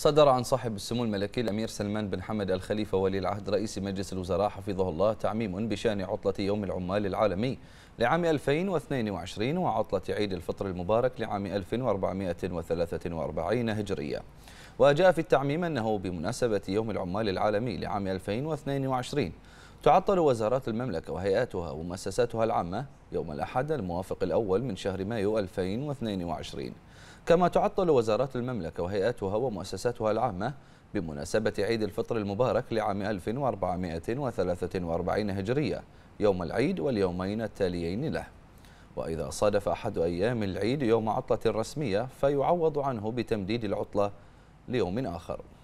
صدر عن صاحب السمو الملكي الأمير سلمان بن حمد الخليفة ولي العهد رئيس مجلس الوزراء حفظه الله تعميم بشأن عطلة يوم العمال العالمي لعام 2022 وعطلة عيد الفطر المبارك لعام 1443 هجرية وجاء في التعميم أنه بمناسبة يوم العمال العالمي لعام 2022 تعطل وزارات المملكة وهيئاتها ومؤسساتها العامة يوم الأحد الموافق الأول من شهر مايو 2022 كما تعطل وزارات المملكة وهيئاتها ومؤسساتها العامة بمناسبة عيد الفطر المبارك لعام 1443 هجرية يوم العيد واليومين التاليين له وإذا صادف أحد أيام العيد يوم عطلة رسمية فيعوض عنه بتمديد العطلة ليوم آخر